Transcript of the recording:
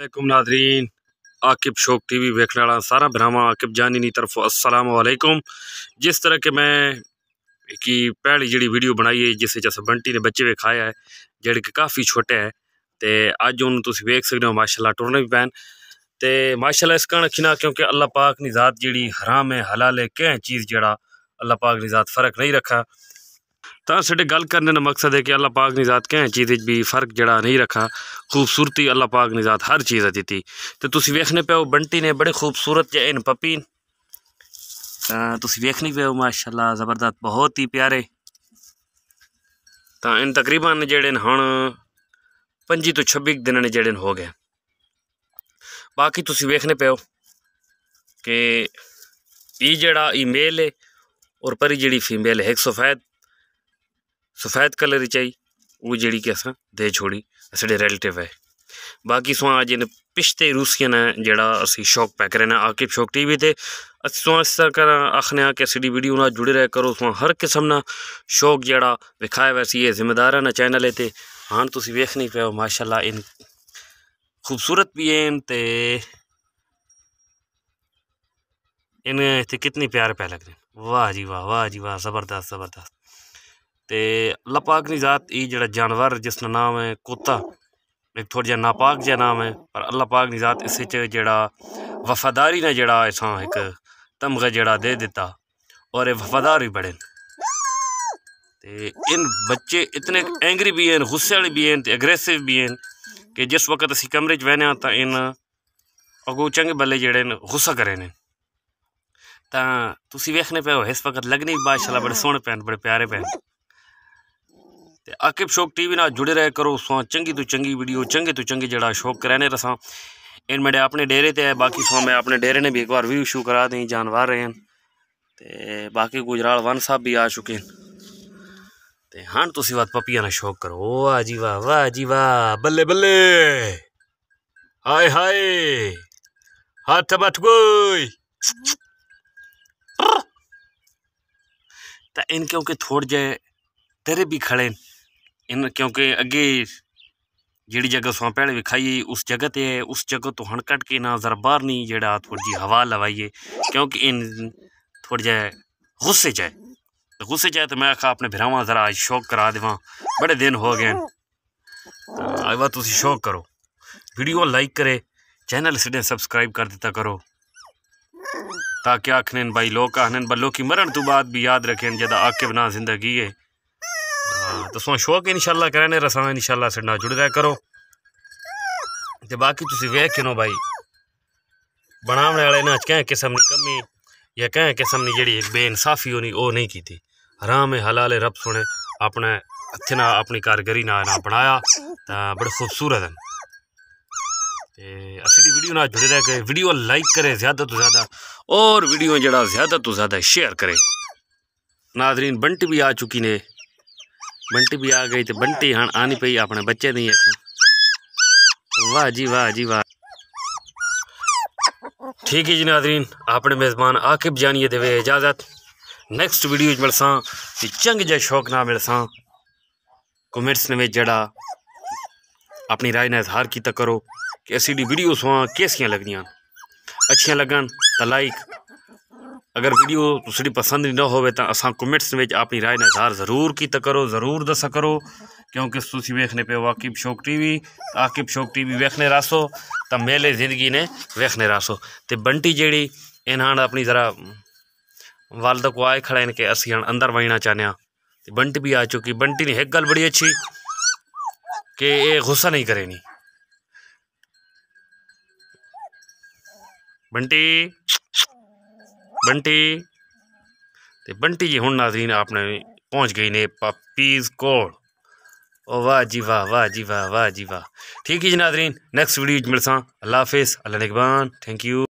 अलैक्म नाजरीन आकिब शोक T V देखने वाला सारा ब्राह्मा आकिब जानी तरफ असलकुम जिस तरह के मैं कि पहली जी वीडियो बनाई है जिस बंटी ने बच्चे विखाया है जेडे कि काफ़ी छोटे है तो अज उन्होंने तुम वेख सकते हो माशाला टुरने भी पैन तो माशाला इस कारण ना क्योंकि अल्लाह पाक निजात जी हराम है हलाल है कै चीज़ जरा अल्लाह पाक निजात फ़र्क नहीं रखा तो गल करने का मकसद है कि अल्लाह पाक निजात कै चीज़ भी फर्क जड़ा नहीं रखा खूबसूरती अल्लाह पाक निजात हर चीज़ दीती तो वेखने पे हो बंटी ने बड़े खूबसूरत जन पपी तुम वेखनी पे हो माशाला जबरदस्त बहुत ही प्यारे तो इन तकरीबन जड़े हम पी तो छब्बी दिन ने जड़े हो गए बाकी तुम वेखने पे हो कि जड़ा ई मेल है और परी जी फीमेल है एक सफेद सफेद कलर च आई वो जी कि दे छोड़ी सा रैलेटिव है बाकी सुहा अज इन पिछते रूसियन है जरा असं शौक पैक रहे आकिब शौक टीवी से अस इस तरह आखने कि असरी वीडियो ना जुड़े रहे करो सुहा हर किस्म का शौक जरा विखाया वैसे ये जिम्मेदार है ना चैनल है तो हाँ तुम वेख नहीं पे माशाला इन खूबसूरत भी है ते इन इतने कितने प्यार पै लग रहे वाह जी वाह वाह जी वाह जबरदस्त जबरदस्त तो अल्लाह पाक ਦੀ जात ये जो जानवर जिसका नाम है कुत्ता एक थोड़ा जहा नापाक जहा नाम है पर अल्लाह पाक ਪਾਕ जात इस ਇਸ वफादारी ने ਵਫਾਦਾਰੀ इस ਜਿਹੜਾ ਇਸਾਂ ਇੱਕ ਤਮਗਾ ਜਿਹੜਾ और ये वफादार भी बड़े तो इन बच्चे इतने एंग्री भी हैं गुस्से वाले भी हैं एग्रेसिव भी हैं कि जिस वक्त असं कमरे च बहने तो इन अगो चंगे बल्ले जड़े गुस्सा करे ने तो तुम वेखने पे हो इस वक्त लगने माशाला बड़े सोहने पैन बड़े प्यारे पैन आकिब ਸ਼ੌਕ टीवी ना जुड़े रहे करो ਸੋ ਚੰਗੀ ਤੋਂ ਚੰਗੀ ਵੀਡੀਓ ਚੰਗੇ ਤੋਂ ਚੰਗੇ ਜਿਹੜਾ ਸ਼ੌਕ कराने रसा इन मेरे अपने डेरे ते है बाकी सो मैं अपने डेरे ने भी एक बार व्यू शू करा दी जानवर रहे हैं ते बाकी गुजराल वन साहब भी आ चुके हैं ते हाँ तुसी तो बात पपिया ना शौक करो वाह जी वाह वाह जी वाह बल्ले बल्ले हाय हाय हाथ बट गई ता इन क्योंकि थोड़े जाए तेरे भी खड़े इन क्योंकि अगे जी जगह सौ पहले खाइए उस जगह पर है उस जगह तो हण कट के ना जरबार नहीं जरा थोड़ी जी हवा लवाइए क्योंकि इन थोड़ा जहा गुस्से जाए गुस्से जाए तो मैं आखा अपने बिरावान जरा आज शौक करा देव बड़े दिन हो गए अगवा तुम शौक करो वीडियो लाइक करे चैनल सीढ़े सबसक्राइब कर दिता करो ताकि आखने भाई लोग आखने लोग मरण तू बाद भी याद रखे जब आके बना जिंदगी है तुसों शौक इनशाला कराने रसा इनशाला सड़ना जुड़े रहा करो तो बाकी तुम वेख के नो भाई बनाने वाले ने कै किस्म की कमी या कें किस्म की जी बेइंसाफी होनी वह नहीं की हराम हलाले रब सुने अपने हथे ना अपनी कारगरी ना ना बनाया तो बड़े खूबसूरत हैं असली वीडियो ना जुड़े रह गए वीडियो लाइक करें ज़्यादा तो ज़्यादा और वीडियो जरा ज़्यादा तो ज़्यादा शेयर करें नाजरीन बंट भी आ चुकी ने बंटी भी आ गई तो बंटी हाँ आनी पई अपने बच्चे नहीं है वाह जी वाह जी वाह ठीक है जी नादरीन अपने मेज़बान आकिब जानिए देवे इजाज़त नेक्स्ट वीडियो मिलसा चंग ज शौक ना मिलसा कमेंट्स ने जड़ा अपनी राय ने इजहार किया करो कि असी वीडियोस वहाँ कैसियाँ लगनिया अच्छिया लगन तो लाइक अगर वीडियो तुम्हारी पसंद न हो तो अस कमेंट्स में अपनी राय ने जरूर की करो जरूर दसा करो क्योंकि तुम वेखने पे वाकिब शौक टीवी आकिब शौक टीवी वेखने रासो तो मेले जिंदगी ने वेखने रासो तो बंटी जी इन्हें अपनी जरा वालद को आए खड़ा इनके कि हाँ अंदर वजना चाहने तो बंटी भी आ चुकी बंटी ने एक गल बड़ी अच्छी कि ये गुस्सा नहीं करे नहीं बंटी बंटी तो बंटी जी हूँ नाजरीन आपने पहुँच गई ने पपीज कोल ओ वाह जी वाह वाह जी वाह वाह जी वाह ठीक है जी नाजरीन नेक्स्ट वीडियो मिलसा अल्लाह हाफिज़ अल्लाह नगबान थैंक यू